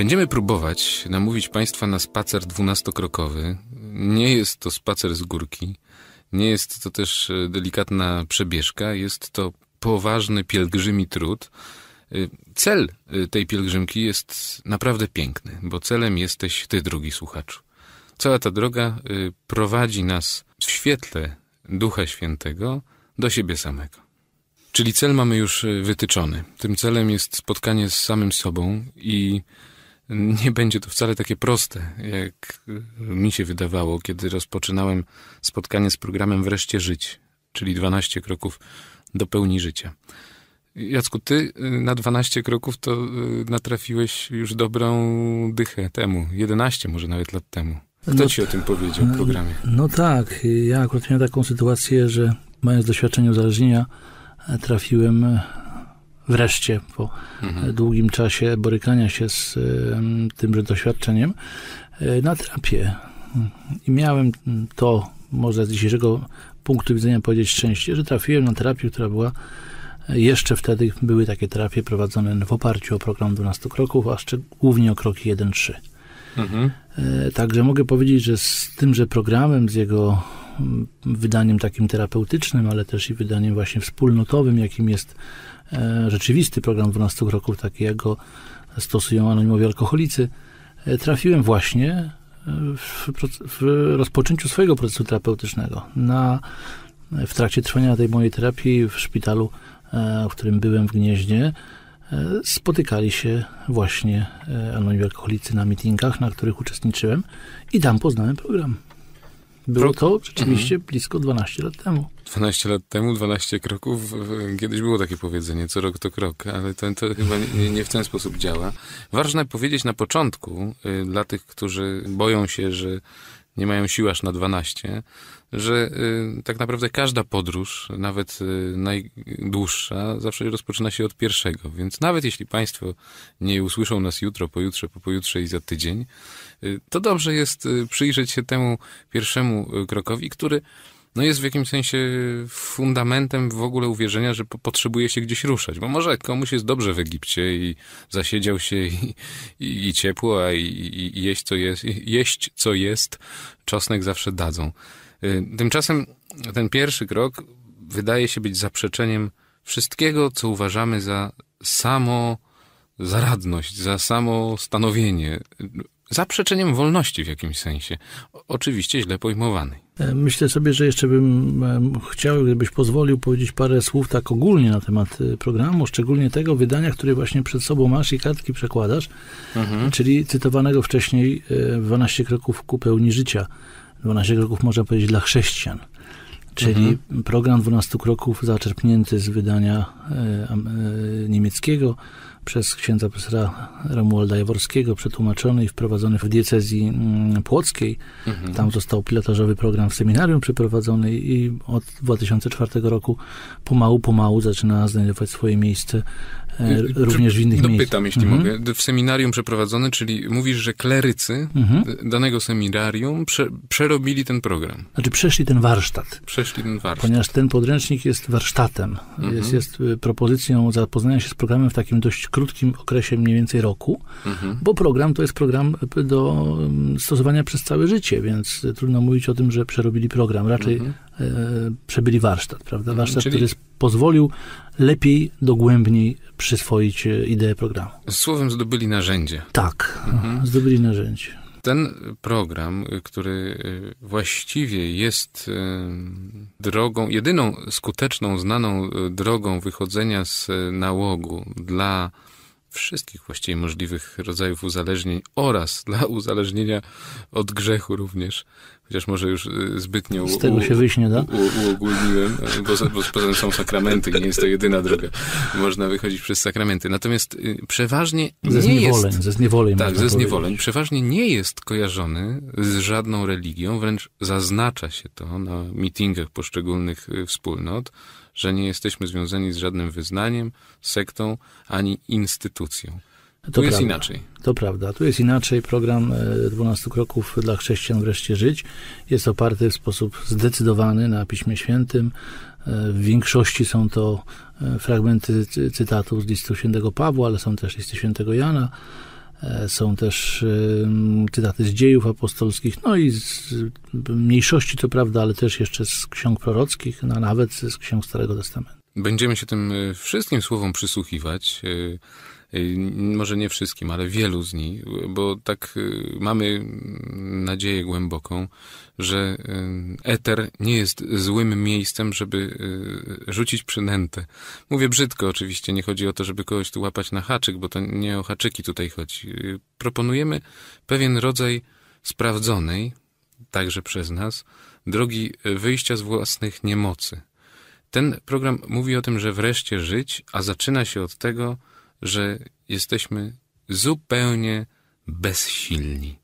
Będziemy próbować namówić Państwa na spacer dwunastokrokowy. Nie jest to spacer z górki, nie jest to też e, delikatna przebieżka, jest to poważny pielgrzymi trud. E, cel e, tej pielgrzymki jest naprawdę piękny, bo celem jesteś Ty, drugi słuchaczu. Cała ta droga prowadzi nas w świetle Ducha Świętego do siebie samego. Czyli cel mamy już wytyczony. Tym celem jest spotkanie z samym sobą i nie będzie to wcale takie proste, jak mi się wydawało, kiedy rozpoczynałem spotkanie z programem Wreszcie Żyć, czyli 12 kroków do pełni życia. Jacku, ty y, na 12 kroków to y, natrafiłeś już dobrą dychę temu, 11 może nawet lat temu. Kto no, ci o tym powiedział w programie? Y, no tak, ja akurat miałem taką sytuację, że mając doświadczenie uzależnienia, trafiłem wreszcie po mhm. długim czasie borykania się z tymże doświadczeniem e, na terapię. I miałem to, można z dzisiejszego punktu widzenia powiedzieć szczęście, że trafiłem na terapię, która była e, jeszcze wtedy były takie terapie prowadzone w oparciu o program 12 kroków, a głównie o kroki 1-3. Mhm. E, także mogę powiedzieć, że z tymże programem, z jego wydaniem takim terapeutycznym, ale też i wydaniem właśnie wspólnotowym, jakim jest e, rzeczywisty program 12 kroków, taki jak go stosują anonimowi alkoholicy, e, trafiłem właśnie e, w, w rozpoczęciu swojego procesu terapeutycznego. Na, w trakcie trwania tej mojej terapii w szpitalu, w którym byłem w Gnieźnie, spotykali się właśnie anonimowi alkoholicy na meetingach, na których uczestniczyłem i tam poznałem program. Było to rzeczywiście mhm. blisko 12 lat temu. 12 lat temu, 12 kroków. Kiedyś było takie powiedzenie, co rok to krok, ale to, to chyba nie, nie, w ten sposób działa. Ważne powiedzieć na początku, y, dla tych, którzy boją się, że nie mają sił aż na 12, że y, tak naprawdę każda podróż, nawet y, najdłuższa, zawsze rozpoczyna się od pierwszego. Więc nawet jeśli Państwo nie usłyszą nas jutro, pojutrze, po pojutrze i za tydzień, y, to dobrze jest y, przyjrzeć się temu pierwszemu y, krokowi, który no jest w jakimś sensie fundamentem w ogóle uwierzenia, że potrzebuje się gdzieś ruszać. Bo może komuś jest dobrze w Egipcie i zasiedział się i, i, i ciepło, a i, i, jeść co jest, jeść co jest, czosnek zawsze dadzą. Y, tymczasem ten pierwszy krok wydaje się być zaprzeczeniem wszystkiego, co uważamy za samo zaradność, za samo stanowienie zaprzeczeniem wolności w jakimś sensie. Oczywiście źle pojmowanej. E, myślę sobie, że jeszcze bym chciał, gdybyś pozwolił powiedzieć parę słów tak ogólnie na temat y, programu, szczególnie tego wydania, które właśnie przed sobą masz i kartki przekładasz, mhm. czyli cytowanego wcześniej 12 e, kroków ku pełni życia. 12 kroków można powiedzieć dla chrześcijan. Czyli mhm. program 12 kroków zaczerpnięty z wydania e, niemieckiego, przez księdza profesora Romualda Jaworskiego przetłumaczony i wprowadzony w diecezji mm, płockiej. Mhm. Tam został pilotażowy program w seminarium przeprowadzony i od 2004 roku pomału, pomału zaczyna znajdować swoje miejsce E, e, również w innych miejscach. miejscach. Dopytam, jeśli mhm. mogę. W seminarium przeprowadzone, czyli mówisz, że klerycy mhm. danego seminarium prze, przerobili ten program. Znaczy przeszli ten warsztat. Przeszli ten warsztat. Ponieważ ten podręcznik jest warsztatem. Mhm. Jest, jest e, propozycją zapoznania się z programem w takim dość krótkim okresie, mniej więcej roku, mhm. bo program to jest program do stosowania przez całe życie, więc trudno mówić o tym, że przerobili program. Raczej mhm. przebyli warsztat, prawda? Mhm. Warsztat, Czyli... który pozwolił lepiej, dogłębniej przyswoić e, ideę programu. Słowem zdobyli narzędzie. Tak, mhm. zdobyli narzędzie. Ten program, e, który e, właściwie jest drogą, jedyną skuteczną, znaną drogą wychodzenia z nałogu dla wszystkich właściwie możliwych rodzajów uzależnień oraz dla uzależnienia od grzechu również. Chociaż może już y, zbytnio Z tego u, się wyjść nie da. U, uogólniłem, y, bo, bo poza są sakramenty nie jest to jedyna droga. Można wychodzić przez sakramenty. Natomiast y, przeważnie ze nie jest... Ze zniewoleń. Tak, ze zniewoleń. Przeważnie nie jest kojarzony z żadną religią, wręcz zaznacza się to na mitingach poszczególnych wspólnot że nie jesteśmy związani z żadnym wyznaniem, sektą ani instytucją. To tu prawda, jest inaczej. To prawda. Tu jest inaczej. Program 12 e, kroków dla chrześcijan wreszcie żyć jest oparty w sposób zdecydowany na Piśmie Świętym. E, w większości są to e, fragmenty cytatów z listu świętego Pawła, ale są też listy świętego Jana E, są też cytaty z dziejów apostolskich, no i z y, mniejszości, to prawda, ale też jeszcze z ksiąg prorockich, no, nawet z ksiąg Starego Testamentu. Będziemy się tym y, wszystkim słowom przysłuchiwać. Y, Y, może nie wszystkim, ale wielu z nich, bo tak y, mamy nadzieję głęboką, że y, eter nie jest złym miejscem, żeby rzucić przynętę. Mówię brzydko oczywiście, nie chodzi o to, żeby kogoś tu łapać na haczyk, bo to nie o haczyki tutaj chodzi. Proponujemy pewien rodzaj sprawdzonej, także przez nas, drogi wyjścia z własnych niemocy. Ten program mówi o tym, że wreszcie żyć, a zaczyna się od tego, że jesteśmy zupełnie bezsilni.